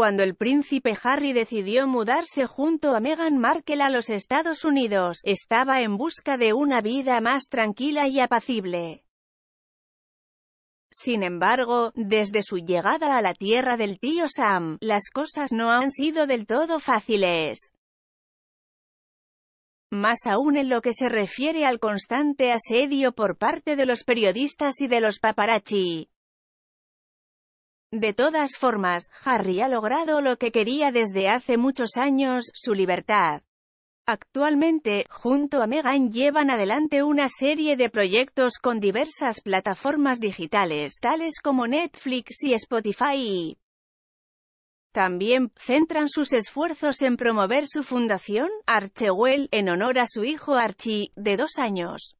cuando el príncipe Harry decidió mudarse junto a Meghan Markle a los Estados Unidos, estaba en busca de una vida más tranquila y apacible. Sin embargo, desde su llegada a la tierra del tío Sam, las cosas no han sido del todo fáciles más aún en lo que se refiere al constante asedio por parte de los periodistas y de los paparazzi. De todas formas, Harry ha logrado lo que quería desde hace muchos años, su libertad. Actualmente, junto a Megan llevan adelante una serie de proyectos con diversas plataformas digitales tales como Netflix y Spotify. También, centran sus esfuerzos en promover su fundación, Archewell, en honor a su hijo Archie, de dos años.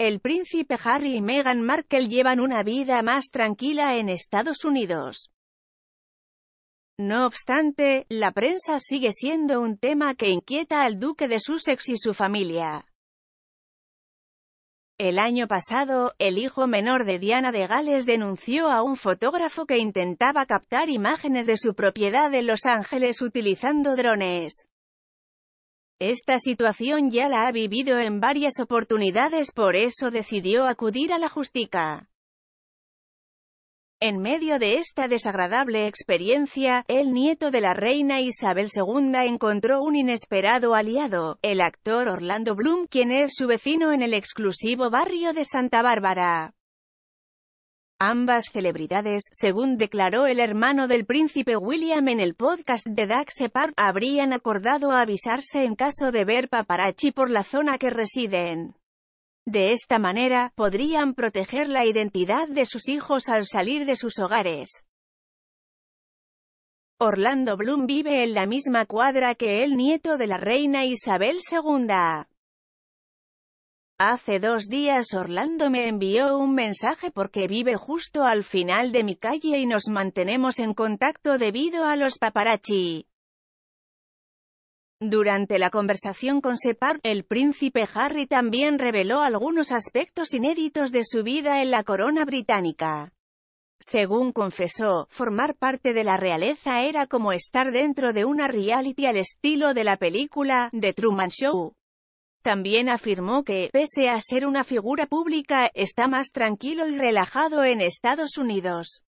El príncipe Harry y Meghan Markle llevan una vida más tranquila en Estados Unidos. No obstante, la prensa sigue siendo un tema que inquieta al duque de Sussex y su familia. El año pasado, el hijo menor de Diana de Gales denunció a un fotógrafo que intentaba captar imágenes de su propiedad en Los Ángeles utilizando drones. Esta situación ya la ha vivido en varias oportunidades por eso decidió acudir a la justicia. En medio de esta desagradable experiencia, el nieto de la reina Isabel II encontró un inesperado aliado, el actor Orlando Bloom quien es su vecino en el exclusivo barrio de Santa Bárbara. Ambas celebridades, según declaró el hermano del príncipe William en el podcast de Dax Separ, habrían acordado avisarse en caso de ver paparazzi por la zona que residen. De esta manera, podrían proteger la identidad de sus hijos al salir de sus hogares. Orlando Bloom vive en la misma cuadra que el nieto de la reina Isabel II. Hace dos días Orlando me envió un mensaje porque vive justo al final de mi calle y nos mantenemos en contacto debido a los paparazzi. Durante la conversación con Separ, el príncipe Harry también reveló algunos aspectos inéditos de su vida en la corona británica. Según confesó, formar parte de la realeza era como estar dentro de una reality al estilo de la película, The Truman Show. También afirmó que, pese a ser una figura pública, está más tranquilo y relajado en Estados Unidos.